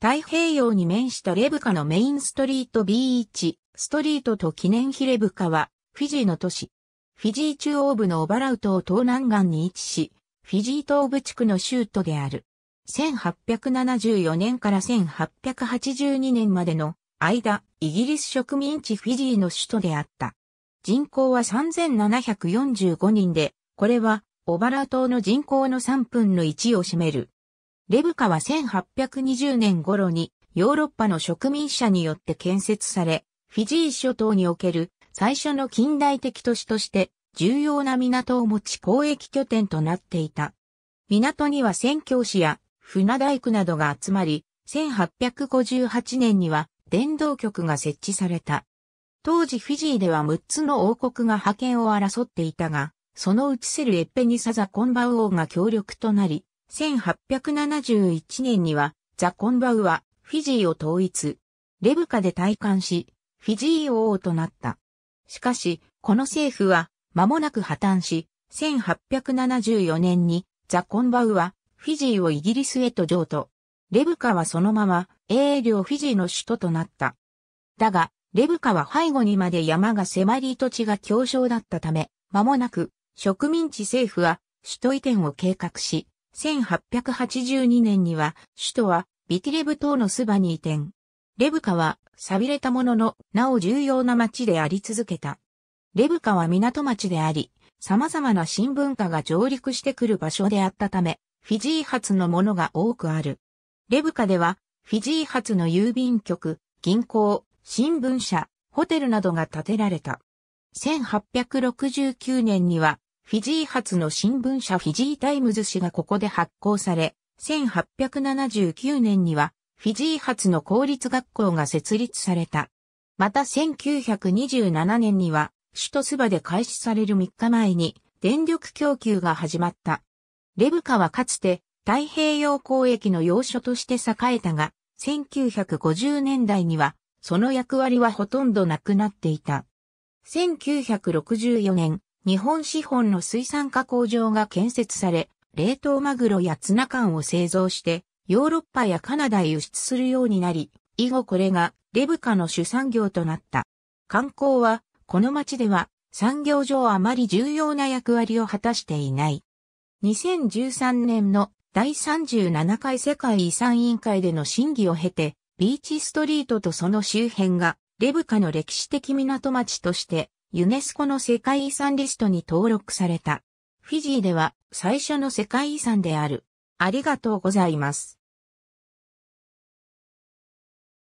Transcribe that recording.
太平洋に面したレブカのメインストリート B1 ストリートと記念碑レブカはフィジーの都市。フィジー中央部のオバラウ島東南岸に位置し、フィジー東部地区の州都である。1874年から1882年までの間、イギリス植民地フィジーの首都であった。人口は3745人で、これはオバラウ島の人口の3分の1を占める。レブカは1820年頃にヨーロッパの植民者によって建設され、フィジー諸島における最初の近代的都市として重要な港を持ち交易拠点となっていた。港には宣教師や船大工などが集まり、1858年には伝道局が設置された。当時フィジーでは6つの王国が覇権を争っていたが、そのうちセルエッペニサザコンバウ王が協力となり、1871年には、ザ・コンバウは、フィジーを統一、レブカで退官し、フィジー王となった。しかし、この政府は、間もなく破綻し、1874年に、ザ・コンバウは、フィジーをイギリスへと譲渡。レブカはそのまま、英領フィジーの首都となった。だが、レブカは背後にまで山が迫り土地が強小だったため、間もなく、植民地政府は、首都移転を計画し、1882年には、首都はビティレブ島のスバに移転。レブカは、錆びれたものの、なお重要な町であり続けた。レブカは港町であり、様々な新文化が上陸してくる場所であったため、フィジー発のものが多くある。レブカでは、フィジー発の郵便局、銀行、新聞社、ホテルなどが建てられた。1869年には、フィジー発の新聞社フィジータイムズ紙がここで発行され、1879年にはフィジー発の公立学校が設立された。また1927年には首都スバで開始される3日前に電力供給が始まった。レブカはかつて太平洋交易の要所として栄えたが、1950年代にはその役割はほとんどなくなっていた。1964年、日本資本の水産加工場が建設され、冷凍マグロやツナ缶を製造して、ヨーロッパやカナダへ輸出するようになり、以後これがレブカの主産業となった。観光は、この町では産業上あまり重要な役割を果たしていない。2013年の第37回世界遺産委員会での審議を経て、ビーチストリートとその周辺がレブカの歴史的港町としてユネスコの世界遺産リストに登録された。フィジーでは最初の世界遺産である。ありがとうございます。